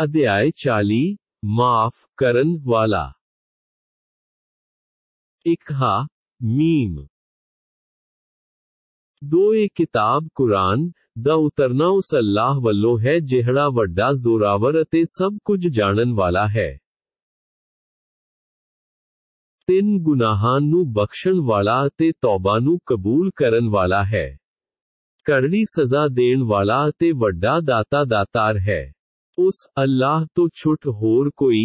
अध्याय चाली माफ करन वाला इकहा मीम दो ए किताब कुरान द उतरना उस अल्लाह वलो है जेहड़ा वड्डा जोरावर अते सब कुछ जानन वाला है तीन ਗੁਨਾਹਾਂ ਨੂੰ बख्शन वाला अते तौबा ਨੂੰ कबूल करन वाला है ਕਰੜੀ सजा देन वाला अते ਵੱਡਾ दाता दातार है उस अल्लाह तो छुट होर कोई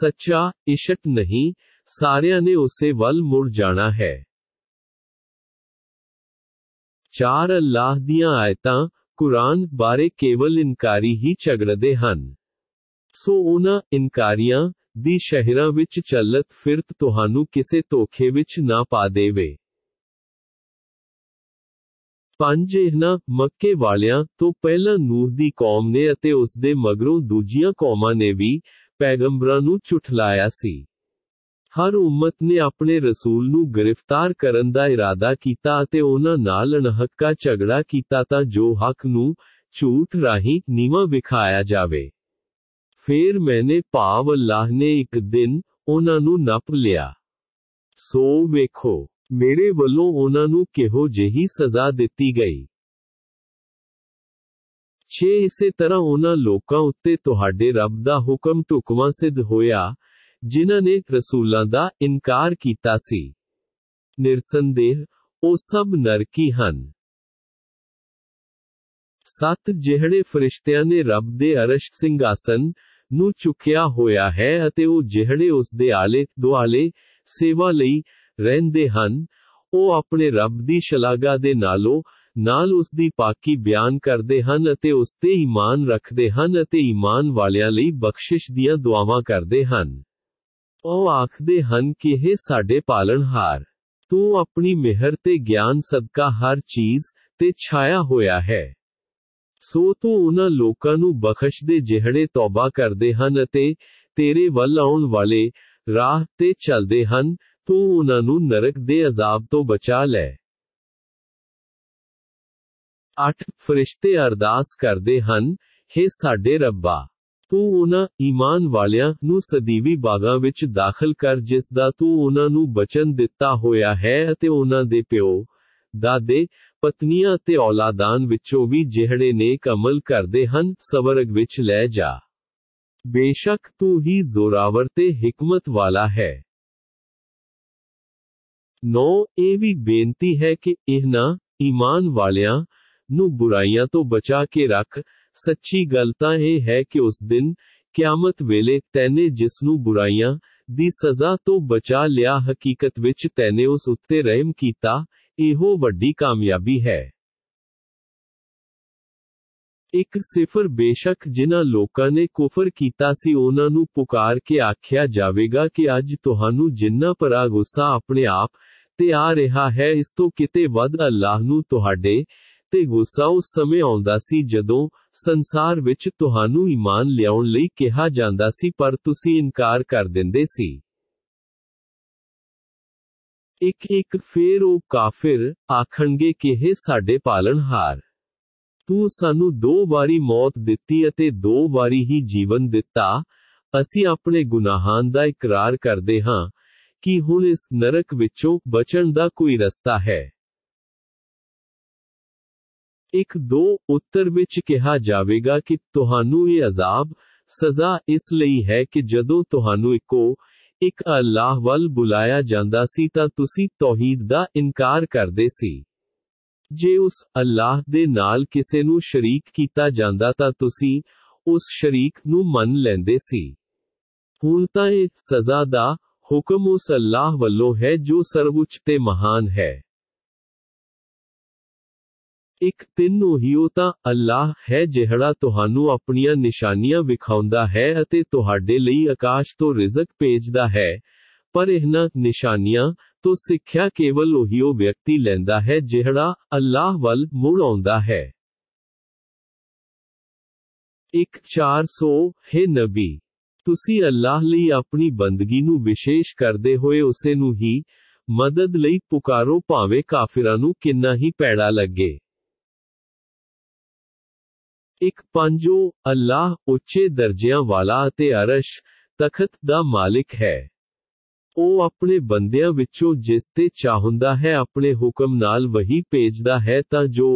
सच्चा इशक नहीं सारिया ने उसे वल मुड़ जाना है चार अल्लाह दया आयत कुरान बारे केवल इनकारी ही झगड़ते हैं सो उन्हों इनकारिया दी शहर चलत फिरत तुहानू किसे धोखे तो ना पा देवे ਪੰਜ ਇਹਨਾਂ ਮੱਕੇ ਵਾਲਿਆਂ ਤੋਂ ਪਹਿਲਾਂ ਨੂਹ ਦੀ ਕੌਮ ਨੇ ਅਤੇ ਉਸ ਦੇ ਮਗਰੋਂ ਦੂਜੀਆਂ ਕੌਮਾਂ ਨੇ ਵੀ ਪੈਗੰਬਰਾਂ ਨੂੰ ਝੁਠਲਾਇਆ ਸੀ ਹਰ ਉਮਤ ਨੇ ਆਪਣੇ ਰਸੂਲ ਨੂੰ ਗ੍ਰਿਫਤਾਰ ਕਰਨ ਦਾ ਇਰਾਦਾ ਕੀਤਾ ਅਤੇ ਉਹਨਾਂ ਨਾਲ ਅਣਹੱਕਾ ਝਗੜਾ ਕੀਤਾ ਤਾਂ ਜੋ ਹੱਕ ਨੂੰ ਝੂਠ ਰਾਹੀਂ ਨੀਵਾ ਵਿਖਾਇਆ ਜਾਵੇ ਫਿਰ ਮੈਨੇ ਭਾਵ ਅੱਲਾਹ ਨੇ ਇੱਕ ਦਿਨ ਉਹਨਾਂ ਨੂੰ ਨੱਪ ਲਿਆ ਸੋ ਵੇਖੋ मेरे वालों उन्होंने केहो जिही सजा दिती गई छे इसे तरह उन्होंने उत्ते रब का हुक्म ढुकवा सिद्ध होया जिन्ह ने रसूलों का इनकार किया निरसंदेह सब नरकी हैं सत जिहड़े फरिश्तिया ने रब दे अरश सिंघासन नुकया होया है अते ओ जिहड़े उसके आले दुआले सेवा लिए ਰਹਿੰਦੇ ਹਨ ਉਹ ਆਪਣੇ ਰੱਬ ਦੀ ਸ਼ਲਾਘਾ ਦੇ ਨਾਲੋਂ ਨਾਲ ਉਸ ਦੀ ਪਾਕੀ ਬਿਆਨ ਕਰਦੇ ਹਨ ਅਤੇ ਉਸ ਤੇ ਈਮਾਨ ਰੱਖਦੇ ਹਨ ਅਤੇ ਈਮਾਨ ਵਾਲਿਆਂ ਲਈ ਬਖਸ਼ਿਸ਼ ਦੀਆਂ ਦੁਆਵਾਂ ਕਰਦੇ ਹਨ ਉਹ ਆਖਦੇ ਹਨ ਕਿ ਇਹ ਸਾਡੇ ਪਾਲਣਹਾਰ ਤੂੰ ਆਪਣੀ ਮਿਹਰ ਤੇ ਗਿਆਨ ਸਦਕਾ ਹਰ ਚੀਜ਼ ਤੇ ਛਾਇਆ ਹੋਇਆ ਹੈ ਸੋ ਤੂੰ ਉਹਨਾਂ ਲੋਕਾਂ ਨੂੰ ਬਖਸ਼ ਦੇ ਜਿਹੜੇ ਤੌਬਾ ਕਰਦੇ ਹਨ ਅਤੇ ਤੇਰੇ ਵੱਲ ਆਉਣ ਵਾਲੇ ਰਾਹ ਤੇ ਚੱਲਦੇ ਹਨ तू उन्होंने नरक दे अजाब तो बचा ले अठ फरिश्ते अरदास करते हैं हे साडे रब्बा तू उना ईमान वालियां सदीवी बागा विच दाखल कर जिस दा तू उना नू बचन दिता होया है ते उना दे प्यो दादे पत्नियां ते औलादान विचो भी जेहड़े ने कमल कर दे हन सवरग विच ले जा बेशक तू ही जोरावर ते हिकमत वाला है नौ ए भी बेनती है कि इहना ईमान वालिया नु तो बचा के रख सच्ची गलता है कि उस दिन क्यामत वेले तैने जिसनु बुराइयां दी सजा तो बचा लिया हकीकत विच तैने उस उत्ते रहम कीता एहो वड्डी कामयाबी है एक सिफर बेशक जिना लोका ने कुफर कीता सी ओना नु पुकार के आख्या जावेगा कि आज तोहानू जिन्ना परा गुस्सा अपने आप ਤੇ ਆ ਰਿਹਾ ਹੈ ਇਸ ਤੋਂ ਕਿਤੇ ਵੱਧ ਅੱਲਾਹ ਨੂੰ ਤੁਹਾਡੇ ਤੇ ਗੁੱਸਾ ਉਸ ਸਮੇਂ ਆਉਂਦਾ ਸੀ ਜਦੋਂ ਸੰਸਾਰ ਵਿੱਚ ਤੁਹਾਨੂੰ ਈਮਾਨ ਲਿਆਉਣ ਲਈ ਕਿਹਾ ਜਾਂਦਾ ਸੀ ਪਰ ਤੁਸੀਂ ਇਨਕਾਰ ਕਰ ਦਿੰਦੇ ਸੀ ਇੱਕ ਇੱਕ ਫੇਰ ਉਹ ਕਾਫਿਰ ਆਖਣਗੇ ਕਿ ਇਹ ਸਾਡੇ ਪਾਲਣਹਾਰ ਤੂੰ ਸਾਨੂੰ ਦੋ ਵਾਰੀ ਮੌਤ ਦਿੱਤੀ ਅਤੇ ਦੋ ਵਾਰੀ ਹੀ ਜੀਵਨ ਦਿੱਤਾ ਅਸੀਂ ਆਪਣੇ ਗੁਨਾਹਾਂ ਦਾ ਇਕਰਾਰ ਕਰਦੇ ਹਾਂ कि हूं इस नरक विचों बचण का कोई रस्ता है एक दो उत्तर विच कहा जाएगा कि तुहानू ये अजाब सजा इस है कि जदो तुहानू इको एक अल्लाह वल बुलाया जाता सी ता तुसी तौहीद दा इनकार करदे सी जे उस अल्लाह दे नाल किसे नु शरीक कीता जांदा ता तुसी उस शरीक नु मन लेंदे सी हुन ता ए सजा दा हुक्म उस अल्लाह वल्लो है जो सर्वोच्च ते महान है एक तीन ओहीता अल्लाह है जेहड़ा तुहानू अपनिया निशानियां विखाउंदा है अते तुहाडे लई आकाश तो रिजक भेजदा है पर इहना निशानिया तो सिख्या केवल ओहीओ व्यक्ति लेंदा है जेहड़ा अल्लाह वल मुड़ आउंदा है एक चार सौ हे नबी ਤੁਸੀਂ ਅੱਲਾਹ ਲਈ ਆਪਣੀ ਬੰਦਗੀ ਨੂੰ ਵਿਸ਼ੇਸ਼ ਕਰਦੇ ਹੋਏ ਉਸੇ ਨੂੰ ਹੀ ਮਦਦ ਲਈ ਪੁਕਾਰੋ ਭਾਵੇਂ ਕਾਫਰਾਂ ਨੂੰ ਕਿੰਨਾ ਹੀ ਪੈੜਾ ਲੱਗੇ ਇੱਕ ਪੰਜੋ ਅੱਲਾਹ ਉੱਚੇ ਦਰਜਿਆਂ ਵਾਲਾ ਅਤੇ ਅਰਸ਼ ਤਖਤ ਦਾ ਮਾਲਿਕ ਹੈ ਉਹ ਆਪਣੇ ਬੰਦਿਆਂ ਵਿੱਚੋਂ ਜਿਸ ਤੇ ਚਾਹੁੰਦਾ ਹੈ ਆਪਣੇ ਹੁਕਮ ਨਾਲ ਵਹੀ ਭੇਜਦਾ ਹੈ ਤਾਂ ਜੋ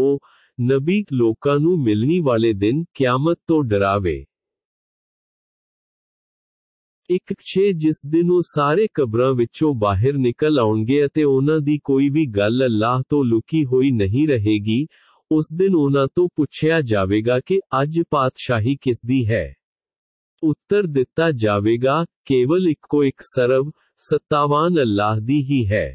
ਨਬੀ ਲੋਕਾਂ ਨੂੰ ਮਿਲਣੀ ਵਾਲੇ ਦਿਨ ਕਿਆਮਤ ਤੋਂ ਡਰਾਵੇ एक छे जिस दिन वो सारे कबर बाहर निकल आउंगे अते ओना दी कोई भी गल अल्लाह तो लुकी हुई नहीं रहेगी उस दिन ओना तो पुछया जावेगा कि अज पातशाही किस दी है उत्तर दिता जावेगा केवल इको एक सर्व सत्तावान अल्लाह दी ही है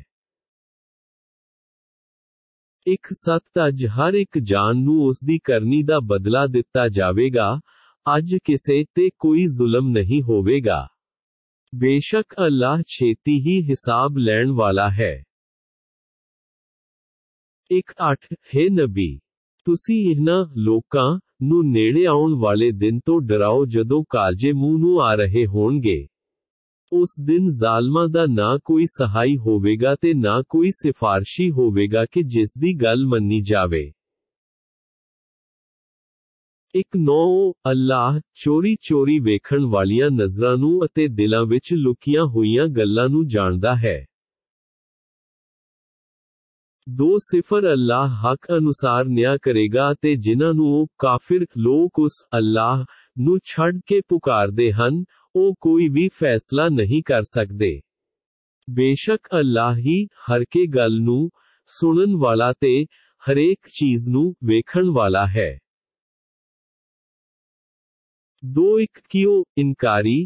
एक सत अज हर एक जान नू उस दी करनी दा बदला दिता जावेगा अज किसे ते कोई जुलम नहीं होवेगा बेशक अल्लाह छेती ही हिसाब लेन वाला है एक अठ हे नबी ਤੁਸੀਂ ਇਹਨਾਂ ਲੋਕਾਂ ਨੂੰ ਨੇੜੇ ਆਉਣ ਵਾਲੇ ਦਿਨ ਤੋਂ ਡਰਾਓ ਜਦੋਂ ਕਾਜੇ ਮੂੰਹ ਨੂੰ ਆ ਰਹੇ ਹੋਣਗੇ ਉਸ ਦਿਨ ਜ਼ਾਲਮਾਂ ਦਾ ਨਾ ਕੋਈ ਸਹਾਈ ਹੋਵੇਗਾ ਤੇ ਨਾ ਕੋਈ ਸਿਫਾਰਸ਼ੀ ਹੋਵੇਗਾ ਕਿ ਜਿਸ ਦੀ ਗੱਲ ਮੰਨੀ ਜਾਵੇ एक नौ अल्लाह चोरी चोरी वेखण वालिया नजर दिलों में लुकिया हुई गलों जानता है दो सिफर अल्लाह हक अनुसार न्या करेगा जिन्हू काफिर लोग उस अल्लाह छकारते हैं वह कोई भी फैसला नहीं कर सकते बेशक अल्लाह ही हरके गल सुन वाला हरेक चीज नेखण वाला है दो इक कियो इनकारी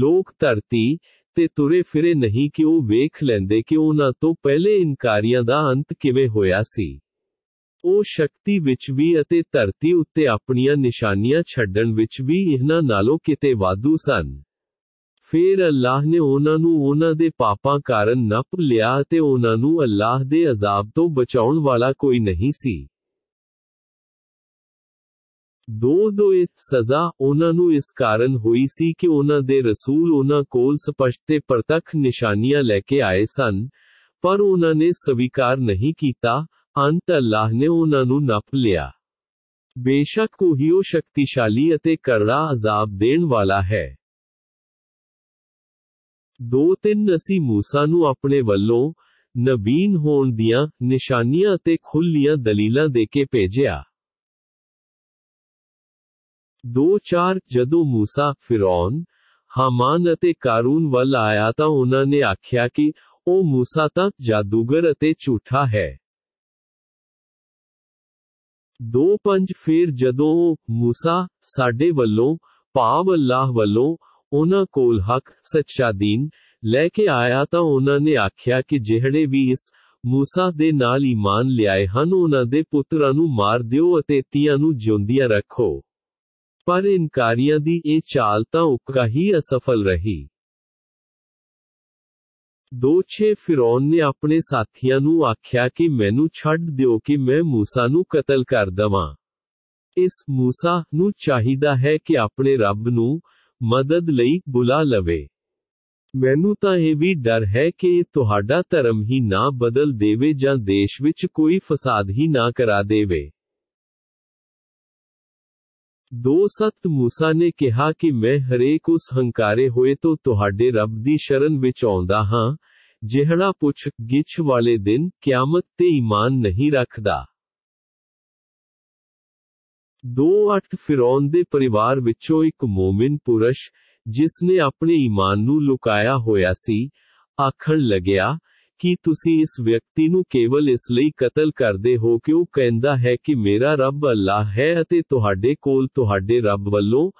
ਲੋਕ ਧਰਤੀ ਤੇ ਤੁਰੇ ਫਿਰੇ ਨਹੀਂ ਕਿ ਉਹ ਵੇਖ ਲੈਂਦੇ ਕਿ ਉਹਨਾਂ ਤੋਂ ਪਹਿਲੇ ਇਨਕਾਰੀਆਂ ਦਾ ਅੰਤ ਕਿਵੇਂ ਹੋਇਆ ਸੀ ਉਹ ਸ਼ਕਤੀ ਵਿੱਚ ਵੀ ਅਤੇ ਧਰਤੀ ਉੱਤੇ ਆਪਣੀਆਂ ਨਿਸ਼ਾਨੀਆਂ ਛੱਡਣ ਵਿੱਚ ਵੀ ਇਹਨਾਂ ਨਾਲੋਂ ਕਿਤੇ ਵਾਧੂ ਸਨ ਫਿਰ ਅੱਲਾਹ ਨੇ ਉਹਨਾਂ ਨੂੰ ਉਹਨਾਂ ਦੇ ਪਾਪਾਂ ਕਾਰਨ ਨਪ ਲਿਆ ਤੇ ਉਹਨਾਂ ਨੂੰ ਅੱਲਾਹ ਦੇ ਅਜ਼ਾਬ ਤੋਂ ਬਚਾਉਣ ਵਾਲਾ ਕੋਈ ਨਹੀਂ ਸੀ ਦੋ ਦੋਏ ਸਜ਼ਾ ਉਹਨਾਂ ਨੂੰ ਇਸ ਕਾਰਨ ਹੋਈ ਸੀ ਕਿ ਉਹਨਾਂ ਦੇ ਰਸੂਲ ਉਹਨਾਂ ਕੋਲ ਸਪਸ਼ਟ ਤੇ ਪ੍ਰਤੱਖ ਨਿਸ਼ਾਨੀਆਂ ਲੈ ਕੇ ਆਏ ਸਨ ਪਰ ਉਹਨਾਂ ਨੇ ਸਵੀਕਾਰ ਨਹੀਂ ਕੀਤਾ ਅੰਤ ਅੱਲਾਹ ਨੇ ਉਹਨਾਂ ਨੂੰ ਨਪ ਲਿਆ बेशक ओहियो शक्तिशाली ਅਤੇ ਕਰੜਾ ਅਜ਼ਾਬ ਦੇਣ ਵਾਲਾ ਹੈ ਦੋ ਤਿੰਨ ਅਸੀਂ موسی ਨੂੰ ਆਪਣੇ ਵੱਲੋਂ ਨਬੀਨ ਹੋਣ ਦੀਆਂ ਨਿਸ਼ਾਨੀਆਂ ਅਤੇ ਖੁੱਲੀਆਂ ਦਲੀਲਾਂ ਦੇ ਕੇ ਭੇਜਿਆ दो चार जदो मूसा फिर हमान अते कारून वल आया था उन्होंने आख्या कि ओ मूसा ता जादूगर झूठा है दो पंज फिर जदो मूसा साडे वल्लों पाव अल्लाह वल्लों उन्हां कोल हक सच्चा दीन लेके आया ता उन्होंने आख्या कि जेहड़े भी इस मूसा दे नाल ईमान ल्याए हन उन्हां दे नु मार दियो अते तियां नु जिंदियां रखो पर इन कार्यों की यह चालता उपका ही असफल रही दो छे फिरौन ने अपने साथियों आख्या कि मैनू छड़ कि मैं मूसा नू कतल कर दवा इस मूसा नू चाहिदा है कि अपने रब न मदद लई बुला लवे मैनू तो यह भी डर है कि तुहाड़ा धर्म ही ना बदल देवे जा कोई फसाद ही ना करा देवे दो सत मूसा ने कहा कि मैं हरेक उस हंकारे हुए तो तुहाडे रब दी शरण विच आउंदा हां जेहड़ा पुछ गिछ वाले दिन क्यामत ते ईमान नहीं रखदा दो अठ फिरौन दे परिवार विचो एक मोमिन पुरुष जिसने अपने ईमान नु लुकाया होया सी आखण लग्या ਕਿ ਤੁਸੀਂ ਇਸ ਵਿਅਕਤੀ ਨੂੰ ਕੇਵਲ ਇਸ ਲਈ ਕਤਲ ਕਰਦੇ ਹੋ ਕਿ ਉਹ ਕਹਿੰਦਾ ਹੈ ਕਿ ਮੇਰਾ ਰੱਬ ਅੱਲਾਹ ਹੈ ਅਤੇ ਤੁਹਾਡੇ ਕੋਲ ਤੁਹਾਡੇ ਰੱਬ ਵੱਲੋਂ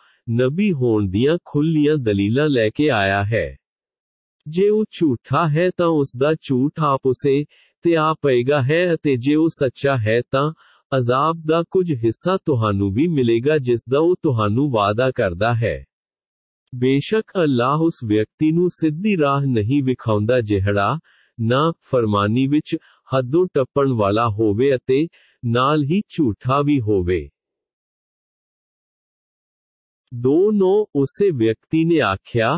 ਨਬੀ ਹੋਣ ਦੀਆਂ ਖੁੱਲੀਆਂ ਦਲੀਲਾਂ ਲੈ ਕੇ ਆਇਆ ਹੈ ਜੇ ਉਹ ਝੂਠਾ ਹੈ ਤਾਂ ਉਸ ਦਾ ਝੂਠ ਆਪ ਉਸੇ ਤੇ ਆ ਪਏਗਾ ਹੈ ਅਤੇ ਜੇ ਉਹ ਸੱਚਾ ਹੈ ਤਾਂ ਅਜ਼ਾਬ ਦਾ ਕੁਝ ਹਿੱਸਾ ਤੁਹਾਨੂੰ ਵੀ ਮਿਲੇਗਾ ਜਿਸ ਦਾ ਉਹ ਤੁਹਾਨੂੰ ਵਾਅਦਾ ਕਰਦਾ ਹੈ ਬੇਸ਼ੱਕ ਅੱਲਾਹ ਉਸ ਵਿਅਕਤੀ ਨੂੰ ਸਿੱਧੀ ਰਾਹ ਨਹੀਂ ਵਿਖਾਉਂਦਾ ਜਿਹੜਾ ना फरमानी विच हदों टप्पण वाला होवे अते नाल ही झूठा भी होवे दोनों उसे व्यक्ति ने आख्या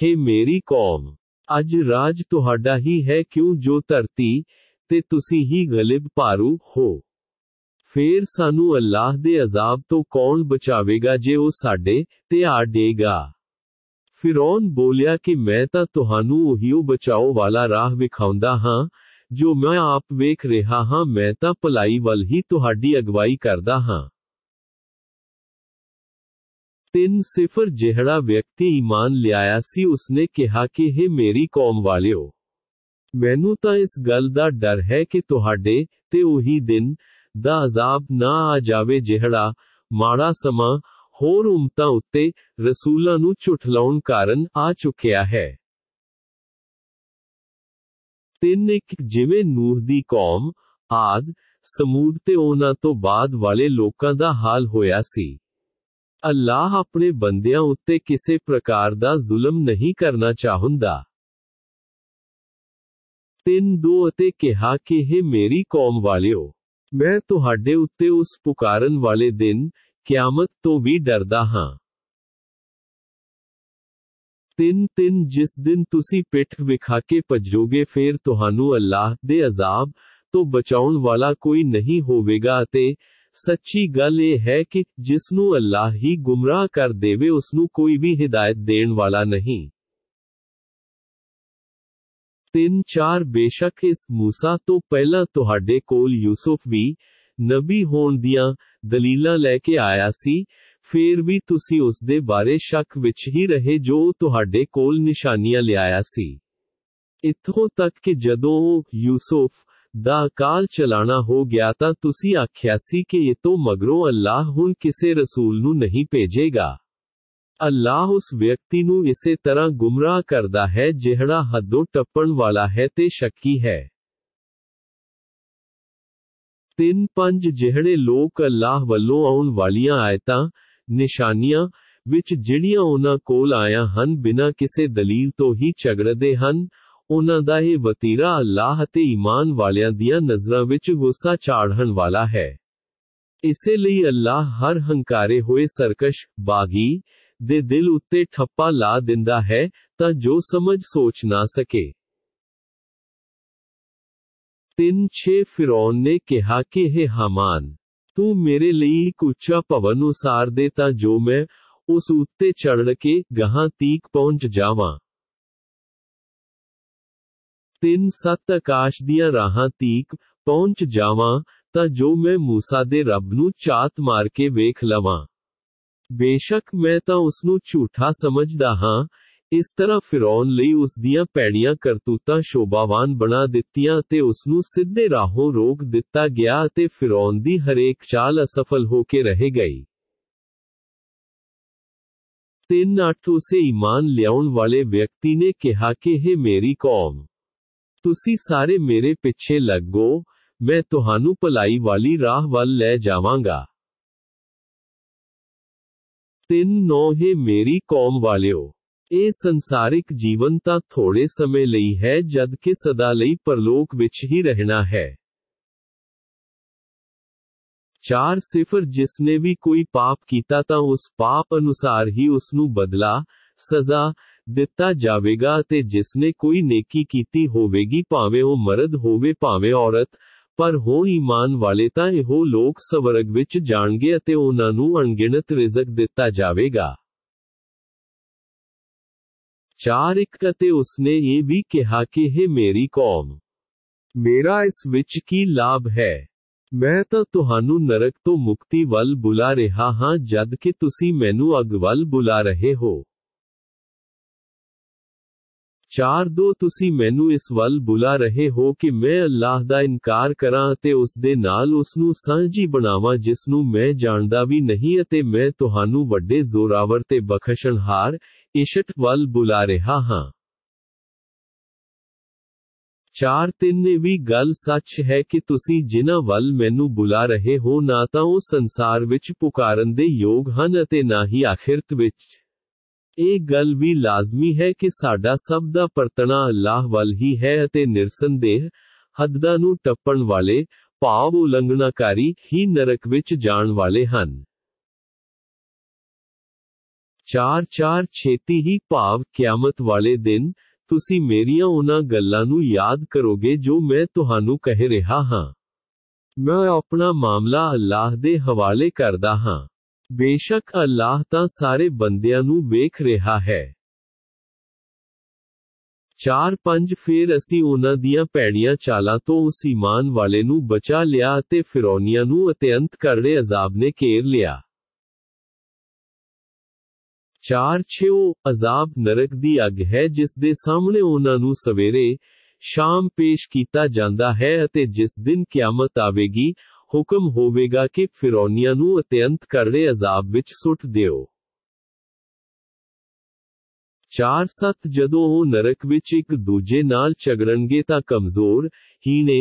हे मेरी कौम अज राज तो ही है क्यों जो धरती ते तुसी ही गलिब पारू हो फिर सानू अल्लाह दे अजाब तो कौन बचावेगा जे ओ साडे ते आ डेगा ਫਿਰੌਨ ਬੋਲਿਆ ਕਿ ਮੈਂ ਤਾਂ ਤੁਹਾਨੂੰ ਉਹੀਓ ਬਚਾਓ ਵਾਲਾ ਰਾਹ ਵਿਖਾਉਂਦਾ ਹਾਂ ਜੋ ਮੈਂ ਆਪ ਵੇਖ ਰਿਹਾ ਹਾਂ ਮੈਂ ਤਾਂ ਭਲਾਈ ਵੱਲ ਹੀ ਤੁਹਾਡੀ ਅਗਵਾਈ ਕਰਦਾ ਹਾਂ 3-0 ਜਿਹੜਾ ਵਿਅਕਤੀ ਈਮਾਨ ਲਿਆਇਆ ਸੀ ਉਸਨੇ ਕਿਹਾ ਕਿ हे ਮੇਰੀ ਕੌਮ ਵਾਲਿਓ ਮੈਨੂੰ ਤਾਂ ਇਸ ਗੱਲ ਦਾ ਡਰ ਹੈ ਕਿ ਤੁਹਾਡੇ ਤੇ ਉਹੀ ਦਿਨ ਦਾ ਅਜ਼ਾਬ ਨਾ ਆ ਜਾਵੇ ਜਿਹੜਾ ਮਾੜਾ ਸਮਾਂ ਹੋਰ ਉਮਤਾਂ ਉੱਤੇ ਰਸੂਲਾਂ ਨੂੰ ਝੁਠਲਾਉਣ ਕਾਰਨ ਆ ਚੁੱਕਿਆ ਹੈ ਤਿੰਨ ਇੱਕ ਜਿਵੇਂ ਨੂਹ ਦੀ ਕੌਮ ਆਦ ਸਮੂਦ ਤੇ ਉਹਨਾਂ ਤੋਂ ਬਾਅਦ ਵਾਲੇ ਲੋਕਾਂ ਦਾ ਹਾਲ ਹੋਇਆ ਸੀ ਅੱਲਾਹ ਆਪਣੇ ਬੰਦਿਆਂ ਉੱਤੇ ਕਿਸੇ ਪ੍ਰਕਾਰ ਦਾ ਜ਼ੁਲਮ ਨਹੀਂ ਕਰਨਾ ਚਾਹੁੰਦਾ ਤਿੰਨ ਦੋ ਅਤੇ ਕਿਹਾ ਕਿ हे ਮੇਰੀ ਕੌਮ ਵਾਲਿਓ ਮੈਂ ਤੁਹਾਡੇ ਉੱਤੇ ਉਸ ਪੁਕਾਰਨ ਵਾਲੇ ਦਿਨ क्यामत तो भी डरदा हाँ तीन तीन जिस दिन तुसी पिठ विखा के भजोगे फिर तुहानू अल्लाह दे अजाब तो बचाउन वाला कोई नहीं होवेगा ते सच्ची गल ए है कि जिसनू अल्लाह ही गुमराह कर देवे उसनू कोई भी हिदायत देन वाला नहीं तीन चार बेशक इस मूसा तो पहला तुहाडे कोल यूसुफ भी नबी होन दिया दलीला लेके आया सी फिर भी तुसी उस दे बारे शक विच ही रहे जो तुहाडे कोल निशानियां ले आया सी इत्थों तक कि जदों यूसुफ दा काल चलाना हो गया ता तुसी आख्या सी कि ये तो मगरों अल्लाह हुन किसे रसूल नु नहीं भेजेगा अल्लाह उस व्यक्ति नु इसे तरह गुमराह करदा है जेहड़ा हदों टप्पण वाला है ते शक्की है तीन पंज जिहड़े लोग अल्लाह वालों आने वाली आयत निशानिया जिड़िया उन्होंने कोल आया हन बिना किसी दलील तो ही झगड़ते हैं उन्होंने वतीरा अल्लाह ईमान वाल दजर गुस्सा चाढ़न वाला है इसे लिए अल्लाह हर हंकारे हुए सरकश बागी दे दिल उत्ते ठप्पा ला दिता है ता जो समझ सोच ना सके तीन छे फिर ने कहा कि हे हमान तू मेरे लिए कुचा पवन उसार देता जो मैं उस उत्ते चढ़ के गहा तीक पहुंच जावा तीन सत आकाश दिया राह तीक पहुंच जावा ता जो मैं मूसा दे रब नात मार के वेख लवा बेशक मैं ता उसनु झूठा समझदा हां इस तरह फिरौन ਲਈ ਉਸ ਦੀਆਂ ਪੈੜੀਆਂ शोभावान ਸ਼ੋਭਾਵਾਨ ਬਣਾ ਦਿੱਤੀਆਂ ਤੇ ਉਸ ਨੂੰ ਸਿੱਧੇ ਰਾਹੋਂ ਰੋਕ ਦਿੱਤਾ ਗਿਆ ਅਤੇ ਫਿਰੌਨ ਦੀ ਹਰੇਕ ਚਾਲ ਅਸਫਲ ਹੋ ਕੇ ਰਹਿ ਗਈ तीन अठ उस ईमान लिया वाले व्यक्ति ने कहा कि हे मेरी कौम ती सारे मेरे पीछे लगो मैं तुहानू भलाई वाली राह वाल लै जावांगा तीन नौ हे मेरी कौम वालियो ए संसारिक जीवन ता थोड़े समय लई है जद के सदा लई परलोक ही रहना है चार सिफर जिसने भी कोई पाप किया ता उस पाप अनुसार ही उसनु बदला सजा दिता जाएगा ते जिसने कोई नेकी की होवेगी पावे हो मर्द होवे पावे औरत पर हो ईमान वाले ता एहो लोक सवरग विच जानगे अते ओनानु अनगिनत रिजक दिता जाएगा चार एक उसने ये भी कहा कि है मेरी कौम मेरा इस विच की लाभ है मैं तो तुहानू नरक तो मुक्ति वल बुला रहा हाँ जद के तुसी मैनू अग वल बुला रहे हो चार दो तुसी मैनू इस वल बुला रहे हो कि मैं अल्लाह दा इनकार करा ते उस दे नाल उसनू सांझी बनावा जिसनू मैं जानदा भी नहीं अते मैं तुहानू वड्डे जोरावर ते बखशनहार इशट वाल बुला रहा हाँ ਚਾਰ ਤਿੰਨ ਵੀ ਗੱਲ ਸੱਚ ਹੈ ਕਿ ਤੁਸੀਂ ਜਿਨ੍ਹਾਂ ਵੱਲ ਮੈਨੂੰ ਬੁਲਾ ਰਹੇ ਹੋ ਨਾ ਤਾਂ ਉਹ ਸੰਸਾਰ ਵਿੱਚ ਪੁਕਾਰਨ ਦੇ ਯੋਗ ਹਨ ਅਤੇ ਨਾ ਹੀ ਆਖਿਰਤ ਵਿੱਚ ਇਹ ਗੱਲ ਵੀ ਲਾਜ਼ਮੀ ਹੈ ਕਿ ਸਾਡਾ ਸਭ ਦਾ ਪਰਤਣਾ ਅੱਲਾਹ ਵੱਲ ਹੀ ਹੈ ਅਤੇ ਨਿਰਸੰਦੇਹ ਹੱਦਾਂ ਨੂੰ ਟੱਪਣ ਵਾਲੇ ਭਾਵ ਉਲੰਘਣਾਕਾਰੀ ਹੀ ਨਰਕ ਵਿੱਚ ਜਾਣ ਵਾਲੇ ਹਨ चार चार छेती ही भाव क्यामत वाले दिन तुसी मेरिया उना गल्ला नु याद करोगे जो मैं तुहानू कह रहा हां मैं अपना मामला अल्लाह दे हवाले करदा हाँ बेशक अल्लाह ता सारे बंदियां नु वेख रहा है चार पंज फिर असी उना दिया पैड़िया चाला तो उस ईमान वाले नु बचा लिया ते फिरौनिया नु अत्यंत कर रे अजाब ने केर लिया चार छे अजाब नरक की अग है जिस दे सामने उन्होंने सवेरे शाम पेश किया जाता है अते जिस दिन क्यामत आवेगी हुक्म होवेगा कि फिरौनिया अत्यंत करे अजाब विच सुट दो चार सत जदों नरक विच एक दूजे नाल झगड़े ता कमजोर हीने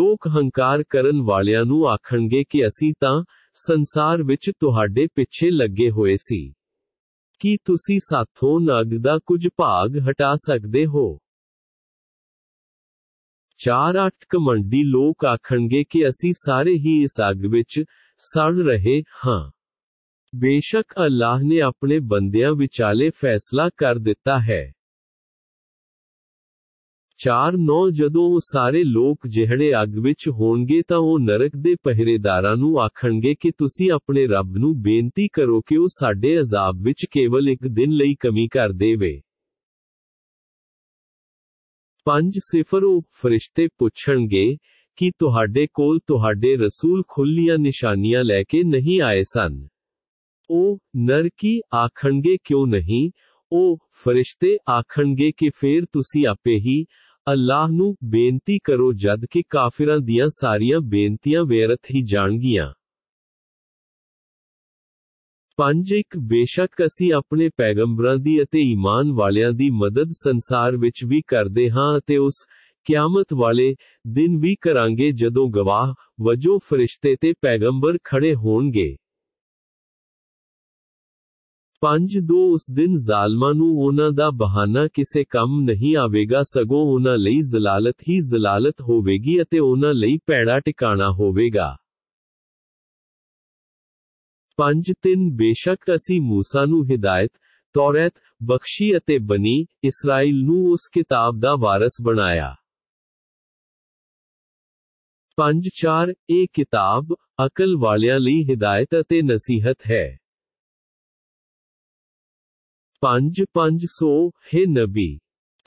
लोग हंकार करन वालियानु आखणगे कि असी ता संसार विच तुहाडे पिछे लगे हुए सी ਕੀ ਤੁਸੀਂ ਸਾਥੋਂ ਨਗ ਦਾ ਕੁਝ ਭਾਗ ਹਟਾ ਸਕਦੇ ਹੋ 4-8 ਕਮੰਡੀ ਲੋਕ ਆਖਣਗੇ ਕਿ ਅਸੀਂ ਸਾਰੇ ਹੀ ਇਸ ਅੱਗ ਵਿੱਚ ਸੜ ਰਹੇ ਹਾਂ बेशक अल्लाह ने अपने बंदियां विचाले फैसला कर देता है चार नौ जदों सारे लोग जेहड़े अग विच होंगे ता ओ नरक दे पहरेदारा नु आखणगे कि तुसी अपने रब नु बेनती करो कि ओ साडे अजाब विच केवल एक दिन लई कमी कर देवे पंज सिफर ओ फरिश्ते पुछणगे कि तुहाडे कोल तुहाडे रसूल खुलियां निशानियां लेके नहीं आए सन ओ नरकी आखणगे क्यों नहीं ओ फरिश्ते आखणगे कि फिर तुसी आपे ही ਅੱਲਾਹ ਨੂੰ ਬੇਨਤੀ ਕਰੋ ਜਦ ਕਿ ਕਾਫਰਾਂ ਦੀਆਂ ਸਾਰੀਆਂ ਬੇਨਤੀਆਂ ਵੇਰਥ ਹੀ ਜਾਣਗੀਆਂ 5 ਇੱਕ ਬੇਸ਼ੱਕ ਅਸੀਂ ਆਪਣੇ ਪੈਗੰਬਰਾਂ ਦੀ ਅਤੇ ਈਮਾਨ ਵਾਲਿਆਂ ਦੀ ਮਦਦ ਸੰਸਾਰ ਵਿੱਚ ਵੀ ਕਰਦੇ ਹਾਂ ਅਤੇ ਉਸ ਕਿਆਮਤ ਵਾਲੇ ਦਿਨ ਵੀ ਕਰਾਂਗੇ ਜਦੋਂ ਗਵਾਹ ਵਜੋਂ ਫਰਿਸ਼ਤੇ ਤੇ ਪੈਗੰਬਰ ਖੜੇ ਹੋਣਗੇ ਪੰਜ ਦੋ ਉਸ ਦਿਨ ਜ਼ਾਲਮਾਂ ਨੂੰ ਉਹਨਾਂ ਦਾ ਬਹਾਨਾ ਕਿਸੇ ਕੰਮ ਨਹੀਂ ਆਵੇਗਾ ਸਗੋਂ ਉਹਨਾਂ ਲਈ ਜ਼ਲਾਲਤ ਹੀ ਜ਼ਲਾਲਤ ਹੋਵੇਗੀ ਅਤੇ ਉਹਨਾਂ ਲਈ ਪੈੜਾ ਟਿਕਾਣਾ ਹੋਵੇਗਾ 5:3 ਬੇਸ਼ੱਕ ਅਸੀਂ موسی ਨੂੰ ਹਿਦਾਇਤ ਤੌਰਤ ਬਖਸ਼ੀ ਅਤੇ ਬਨੀ ਇਸਰਾਇਲ ਨੂੰ ਉਸ ਕਿਤਾਬ ਦਾ ਵਾਰਿਸ ਬਣਾਇਆ 5:4 ਇਹ ਕਿਤਾਬ ਅਕਲ ਵਾਲਿਆਂ ਲਈ ਹਿਦਾਇਤ ਅਤੇ ਨਸੀਹਤ ਹੈ पंज पंज सो हे नबी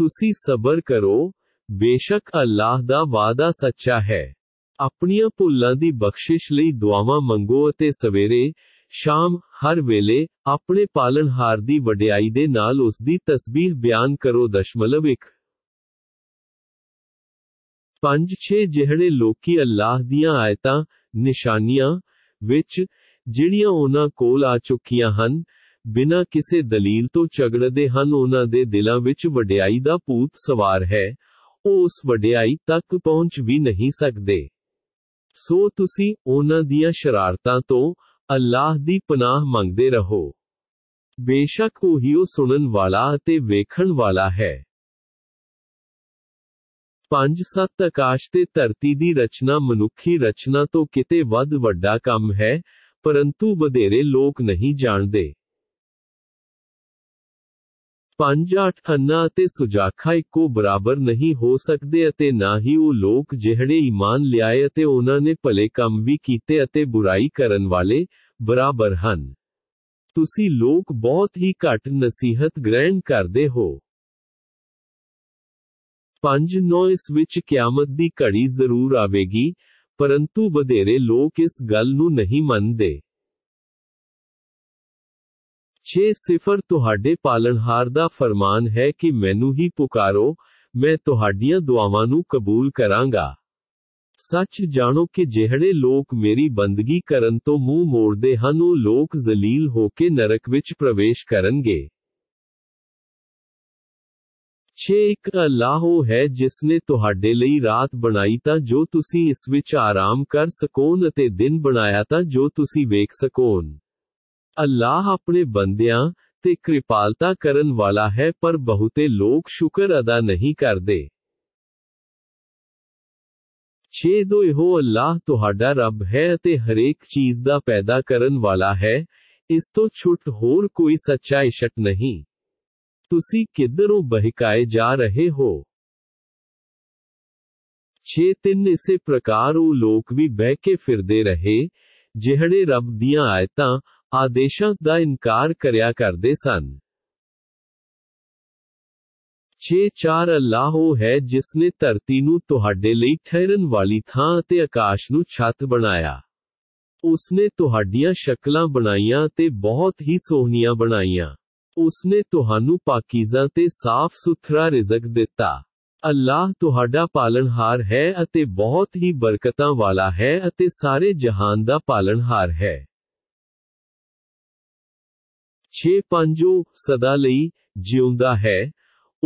तुसी सबर करो बेशक अल्लाह दा वादा सच्चा है अपनी भुलों की बख्शिश लई दुआवा मंगो अते सवेरे शाम हर वेले अपने पालनहार की वड्याई दे नाल उसकी तस्बीर बयान करो दशमलव एक पंज छे जिहड़े लोकी अल्लाह दियां आयतां निशानियां विच जिहड़ियां उन्हां कोल आ चुकिया हन बिना किसी दलील तो झगड़ते हैं उन्होंने दिलों में वड्याई का भूत सवार है उस वड्याई तक पहुंच भी नहीं सकते सो ती दरारतों तो अल्लाह की पनाह मंगते रहो बेशक उ सुन वाला वेखन वाला है पांच सत आकाश से धरती की रचना मनुखी रचना तो कित वा काम है परंतु वधेरे लोग नहीं जानते अठाना सुजाखा एको बराबर नहीं हो सकते अते ना ही वो लोग जेहड़े ईमान लियाए अते ने भले काम भी किते अते बुराई करन वाले बराबर हन तुसी लोग बहुत ही घट नसीहत ग्रहण करते हो पांच नौ इस विच क्यामत दी कड़ी जरूर आवेगी परंतु वधेरे लोग इस गल नहीं मनते छे सिफर तुहाडे पालनहार दा फरमान है कि मैनू ही पुकारो मैं तुहाडियां दुआवां नू कबूल करांगा सच जानो कि जेहड़े लोग मेरी बंदगी करन तो मुंह मोड़दे हन ओ लोग जलील होके नरक विच प्रवेश करनगे छे एक अल्लाह ओ है जिसने तुहाडे लई रात बनाई ता जो तुसी इस विच आराम कर सकोन अते दिन बनाया ता जो तुसी वेख सकोन अल्लाह अपने बंद कृपालता करन वाला है पर बहुते लोग शुक्र अदा नहीं करते छे दो यो अल्लाह तुहाडा रब है हरेक चीज दा पैदा करन वाला है इस तो छुट होर कोई सच्चा इशट नहीं तुसी किधरों बहकाए जा रहे हो छे तीन इसे प्रकार ओ लोग भी बह के फिरदे रहे जिहड़े रब दिया आयता ఆ దేశ ద ఇన్కార్ కర్యా కర్దే సన్ చే చార లాహో హై జిస్నే ర్తినూ తోహడే లై థేర్న్ వాలి థా ఆతే ఆకాశనూ చాత్ బనాయా ఉస్నే తోహడియా శక్లా బనాయ్యా ఆతే బహత్ హి సోహనియా బనాయ్యా ఉస్నే తోహనూ పాకీజా తే సాఫ్ సుత్థరా రిజ్క్ దేతా అల్లాహ్ తోహడా పాల్నహార్ హై ఆతే బహత్ హి బర్కతా వాలా హై ఆతే సారే జహాన్ ద పాల్నహార్ హై छे पांजो सदा लई जिउंदा है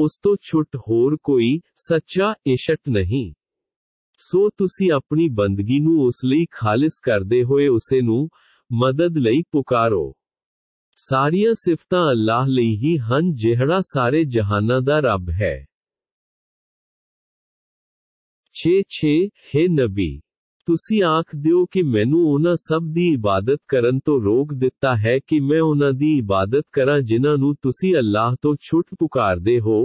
उस तो छुट होर कोई सच्चा इशट नहीं सो तुसी अपनी बंदगी नु उस लई खालिस करदे होए उसे नु मदद लई पुकारो सारिया सिफता अल्लाह लई ही हन जेहड़ा सारे जहाना दा रब है छे छे हे नबी ਤੁਸੀਂ ਆਖ ਦਿਓ ਕਿ ਮੈਨੂੰ ਉਹਨਾਂ ਸਭ ਦੀ ਇਬਾਦਤ ਕਰਨ ਤੋਂ ਰੋਕ ਦਿੱਤਾ ਹੈ ਕਿ ਮੈਂ ਉਹਨਾਂ ਦੀ ਇਬਾਦਤ ਕਰਾਂ ਜਿਨ੍ਹਾਂ ਨੂੰ ਤੁਸੀਂ ਅੱਲਾਹ ਤੋਂ ਛੁੱਟ ਪੁਕਾਰਦੇ ਹੋ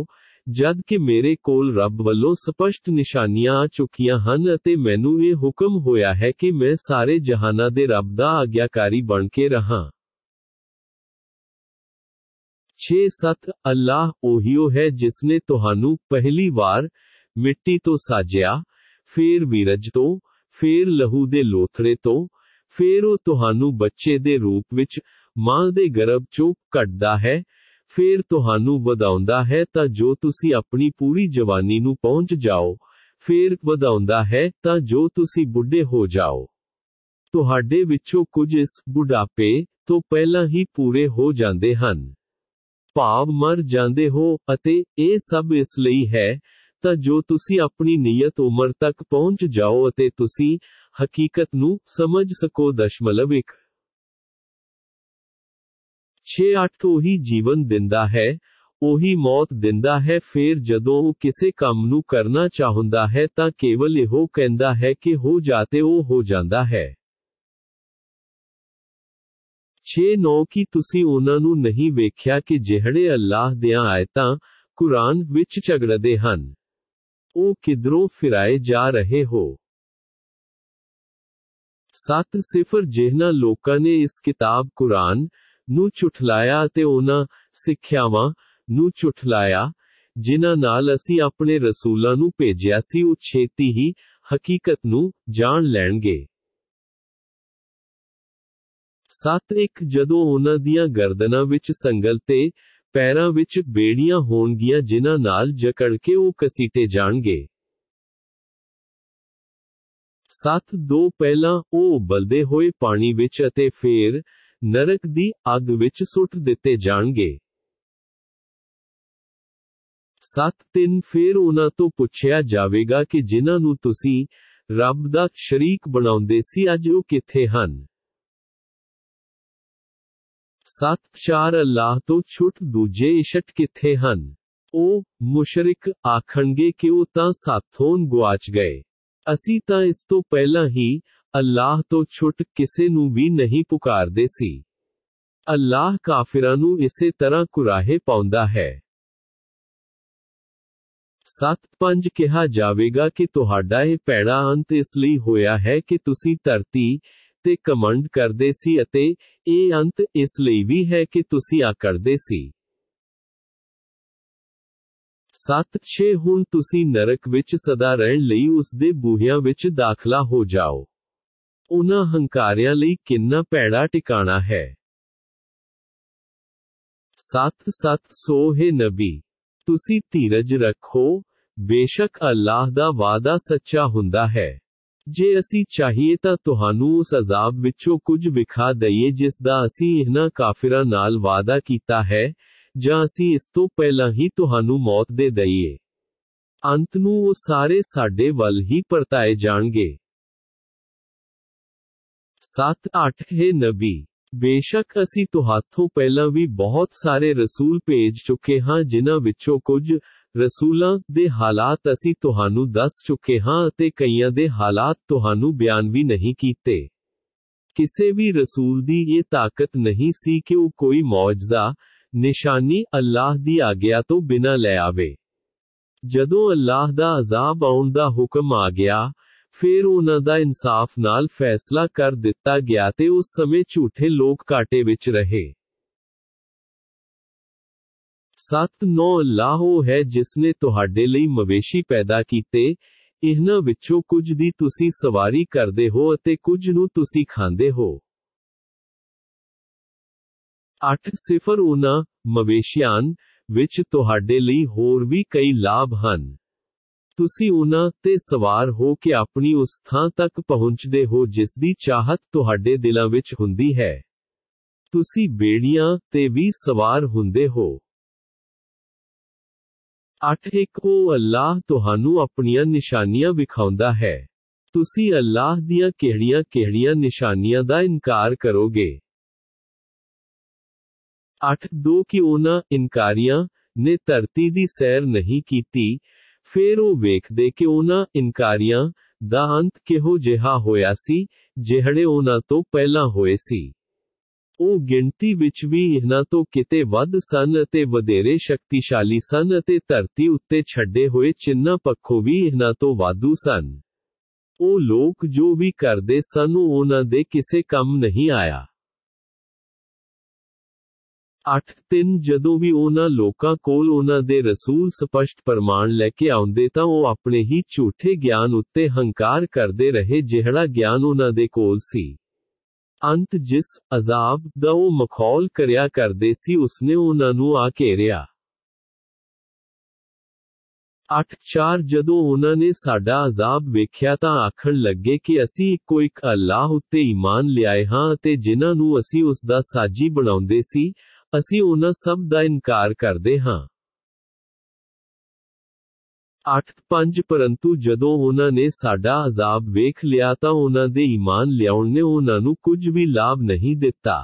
ਜਦ ਕਿ ਮੇਰੇ ਕੋਲ ਰੱਬ ਵੱਲੋਂ ਸਪਸ਼ਟ ਨਿਸ਼ਾਨੀਆਂ ਆ ਚੁੱਕੀਆਂ ਹਨ ਅਤੇ ਮੈਨੂੰ ਇਹ ਹੁਕਮ ਹੋਇਆ ਹੈ ਕਿ ਮੈਂ ਸਾਰੇ ਜਹਾਨਾਂ ਦੇ ਰੱਬ ਦਾ ਆਗਿਆਕਾਰੀ ਬਣ ਕੇ ਰਹਾ 6-7 ਅੱਲਾਹ ਉਹੀ ਹੈ ਜਿਸਨੇ ਤੁਹਾਨੂੰ ਪਹਿਲੀ ਵਾਰ ਮਿੱਟੀ ਤੋਂ ਸਾਜਿਆ ਫੇਰ ਵੀਰਜ ਤੋਂ फिर लहू दे लोथरे तो फिर ओ बच्चे दे रूप विच मां दे गर्भ चो कटदा है फिर तुहानू वधाउंदा है ता जो तुसी अपनी पूरी जवानी नू पहुंच जाओ फिर वधाउंदा है ता जो तुसी बुढ़े हो जाओ तुहाडे विचो कुछ इस बुढ़ापे तो पहला ही पूरे हो जाते हैं भाव मर जाते हो अते ए सब इसलिए है ਤਾਂ ਜੋ ਤੁਸੀਂ ਆਪਣੀ ਨਿਯਤ ਉਮਰ ਤੱਕ ਪਹੁੰਚ ਜਾਓ ਅਤੇ ਤੁਸੀਂ ਹਕੀਕਤ ਨੂੰ ਸਮਝ ਸਕੋ 1 6-8 ਉਹੀ ਜੀਵਨ ਦਿੰਦਾ ਹੈ ਉਹੀ ਮੌਤ ਦਿੰਦਾ ਹੈ ਫੇਰ ਜਦੋਂ ਉਹ ਕਿਸੇ ਕੰਮ ਨੂੰ ਕਰਨਾ ਚਾਹੁੰਦਾ ਹੈ ਤਾਂ ਕੇਵਲ ਇਹੋ ਕਹਿੰਦਾ ਹੈ ਕਿ ਹੋ ਜਾਤੇ ਉਹ ਹੋ ਜਾਂਦਾ ਹੈ 6-9 ਕੀ ਤੁਸੀਂ ਉਹਨਾਂ ਨੂੰ ਨਹੀਂ ਵੇਖਿਆ ਕਿ ਜਿਹੜੇ ਅੱਲਾਹ ਦੀਆਂ ਆਇਤਾਂ ਕੁਰਾਨ ਵਿੱਚ ਝਗੜਦੇ ਹਨ ओ किधरो फिराए जा रहे हो सात सिफर जेहना लोका ने इस किताब कुरान नू चुठलाया ते ओना सिख्यावा नू चुठलाया सी छेती ही हकीकत नू जान लेंगे सत एक जदों उन्हां दियां गर्दनां ਪੈਰਾਂ ਵਿੱਚ ਬੇੜੀਆਂ ਹੋਣਗੀਆਂ ਜਿਨ੍ਹਾਂ ਨਾਲ ਜਕੜ ਕੇ ਉਹ ਕਸੀਟੇ ਜਾਣਗੇ 7 ਦੋ ਪਹਿਲਾਂ ਉਹ ਉਬਲਦੇ ਹੋਏ ਪਾਣੀ ਵਿੱਚ ਅਤੇ ਫੇਰ ਨਰਕ ਦੀ ਅੱਗ ਵਿੱਚ ਸੁੱਟ ਦਿੱਤੇ ਜਾਣਗੇ 7 ਤਿੰਨ ਫੇਰ ਉਹਨਾਂ ਤੋਂ ਪੁੱਛਿਆ ਜਾਵੇਗਾ ਕਿ ਜਿਨ੍ਹਾਂ ਨੂੰ ਤੁਸੀਂ ਰੱਬ ਦਾ ਸ਼ਰੀਕ ਬਣਾਉਂਦੇ ਸੀ ਅੱਜ ਉਹ ਕਿੱਥੇ ਹਨ सत चार अल्लाह तो छुट दूजे इशट किथे हन ओ मुशरिक आखणगे कि ओ ता साथों गुआच गए असी ता इस तो पहला ही अल्लाह तो छुट किसे नु भी नहीं पुकार दे सी अल्लाह काफिरा नु इसे तरह कुराहे पाउंदा है सत पंज कहा जावेगा कि तुहाडा ए पैड़ा अंत इसलिए होया है कि तुसी धरती ਤੇ ਕਮੰਡ ਕਰਦੇ ਸੀ ਅਤੇ ਇਹ ਅੰਤ ਇਸ ਲਈ ਵੀ ਹੈ ਕਿ ਤੁਸੀਂ ਆਕੜਦੇ ਸੀ 7-6 ਹੁਣ ਤੁਸੀਂ ਨਰਕ ਵਿੱਚ ਸਦਾ ਰਹਿਣ ਲਈ ਉਸ ਦੇ ਬੂਹਿਆਂ ਵਿੱਚ ਦਾਖਲਾ ਹੋ ਜਾਓ ਉਹਨਾਂ ਹੰਕਾਰਿਆਂ ਲਈ ਕਿੰਨਾ ਪੈੜਾ ਟਿਕਾਣਾ ਹੈ 7-700 ਹੈ ਨਬੀ ਤੁਸੀਂ ਧੀਰਜ ਰੱਖੋ बेशक अल्लाह ਦਾ ਵਾਅਦਾ ਸੱਚਾ ਹੁੰਦਾ ਹੈ जे असी चाहिए ता तुहानू उस अजाब विचो कुछ विखा दईए जिस दा असी इना काफिरा नाल वादा कीता है जा असी इस तो पहला ही तुहानू मौत दे दईए अंत नू वो सारे साडे वल ही परताए जाणगे सात अठ हे नबी बेशक असी तुहाथों पहला भी बहुत सारे रसूल भेज चुके हां जिन्हों विचो कुछ रसूलों के हालात असी तुहानू दस चुके हाँ कई हालात तुहानू बयान भी नहीं किते किसी भी रसूल की यह ताकत नहीं सी कि वह कोई मौजा निशानी अल्लाह की आग्ञा तो बिना ले आवे जदों अल्लाह का अजाब आने का हुक्म आ गया फिर उन्होंने इंसाफ न फैसला कर दिता गया उस समय झूठे लोग काटे विच रहे सत नौ अल्लाह है जिसने तुहाडे लिए मवेशी पैदा किते इन्हों विचो कुछ दी तुसी सवारी करदे हो अते कुछ नु तुसी खांदे हो अठ सिफर उना मवेशियान विच तुहाडे लिए होर भी कई लाभ हन तुसी उना ते सवार हो के अपनी उस थां तक पहुंचदे हो जिस दी चाहत तुहाडे दिला विच हुंदी है तुसी बेड़ियां ते भी सवार हुंदे हो 8 ਇੱਕ ਉਹ ਅੱਲਾਹ ਤੁਹਾਨੂੰ ਆਪਣੀਆਂ ਨਿਸ਼ਾਨੀਆਂ ਵਿਖਾਉਂਦਾ ਹੈ ਤੁਸੀਂ ਅੱਲਾਹ ਦੀਆਂ ਕਿਹੜੀਆਂ-ਕਿਹੜੀਆਂ ਨਿਸ਼ਾਨੀਆਂ ਦਾ ਇਨਕਾਰ ਕਰੋਗੇ 8:2 ਕਿ ਉਹਨਾਂ ਇਨਕਾਰੀਆਂ ਨੇ ਧਰਤੀ ਦੀ ਸੈਰ ਨਹੀਂ ਕੀਤੀ ਫਿਰ ਉਹ ਵੇਖਦੇ ਕਿ ਉਹਨਾਂ ਇਨਕਾਰੀਆਂ ਦਾ ਅੰਤ ਕਿਹੋ ਜਿਹਾ ਹੋਇਆ ਸੀ ਜਿਹੜੇ ਉਹਨਾਂ ਤੋਂ ਪਹਿਲਾਂ ਹੋਏ ਸੀ ਉਹ ਗਿਣਤੀ ਵਿੱਚ ਵੀ ਇਹਨਾਂ ਤੋਂ ਕਿਤੇ ਵੱਧ ਸਨ ਅਤੇ ਵਧੇਰੇ ਸ਼ਕਤੀਸ਼ਾਲੀ ਸਨ ਅਤੇ ਧਰਤੀ ਉੱਤੇ ਛੱਡੇ ਹੋਏ ਚਿੰਨ੍ਹਾਂ ਪੱਖੋਂ ਵੀ ਇਹਨਾਂ ਤੋਂ ਵਾਧੂ ਸਨ ਉਹ ਲੋਕ ਜੋ ਵੀ ਕਰਦੇ ਸਨ ਉਹ ਉਹਨਾਂ ਦੇ ਕਿਸੇ ਕੰਮ ਨਹੀਂ ਆਇਆ 8-3 ਜਦੋਂ ਵੀ ਉਹਨਾਂ ਲੋਕਾਂ ਕੋਲ ਉਹਨਾਂ ਦੇ ਰਸੂਲ ਸਪਸ਼ਟ ਪ੍ਰਮਾਣ ਲੈ ਕੇ ਆਉਂਦੇ ਤਾਂ ਉਹ ਆਪਣੇ ਹੀ ਝੂਠੇ ਗਿਆਨ ਉੱਤੇ ਹੰਕਾਰ ਕਰਦੇ ਰਹੇ ਜਿਹੜਾ ਗਿਆਨ ਉਹਨਾਂ ਦੇ ਕੋਲ ਸੀ ਅੰਤ ਜਿਸ ਅਜ਼ਾਬ ਦਾ ਉਹ ਮਖੌਲ ਕਰਿਆ ਕਰਦੇ ਸੀ ਉਸਨੇ ਉਹਨਾਂ ਨੂੰ ਆ ਘੇਰਿਆ 8-4 ਜਦੋਂ ਉਹਨਾਂ ਨੇ ਸਾਡਾ ਅਜ਼ਾਬ ਵੇਖਿਆ ਤਾਂ ਆਖਣ ਲੱਗੇ ਕਿ ਅਸੀਂ ਇੱਕੋ ਇੱਕ ਅੱਲਾਹ ਉੱਤੇ ਈਮਾਨ ਲਿਆਏ ਹਾਂ ਅਤੇ ਜਿਨ੍ਹਾਂ ਨੂੰ ਅਸੀਂ ਉਸ ਦਾ ਸਾਜੀ ਬਣਾਉਂਦੇ ਸੀ ਅਸੀਂ ਉਹਨਾਂ ਸਭ ਦਾ ਇਨਕਾਰ ਕਰਦੇ ਹਾਂ 8-5 ਪਰੰਤੂ ਜਦੋਂ ਉਹਨਾਂ ਨੇ ਸਾਡਾ ਅਜ਼ਾਬ ਵੇਖ ਲਿਆ ਤਾਂ ਉਹਨਾਂ ਦੇ ਈਮਾਨ ਲਿਆਉਣ ਨੇ ਉਹਨਾਂ ਨੂੰ ਕੁਝ ਵੀ ਲਾਭ ਨਹੀਂ ਦਿੱਤਾ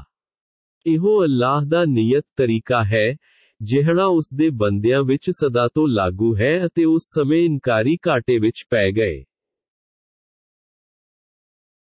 ਇਹੋ ਅੱਲਾਹ ਦਾ ਨਿਯਤ ਤਰੀਕਾ ਹੈ ਜਿਹੜਾ ਉਸ ਦੇ ਬੰਦਿਆਂ ਵਿੱਚ ਸਦਾ ਤੋਂ ਲਾਗੂ ਹੈ ਅਤੇ ਉਸ ਸਮੇਂ ਇਨਕਾਰੀ ਘਾਟੇ ਵਿੱਚ ਪੈ ਗਏ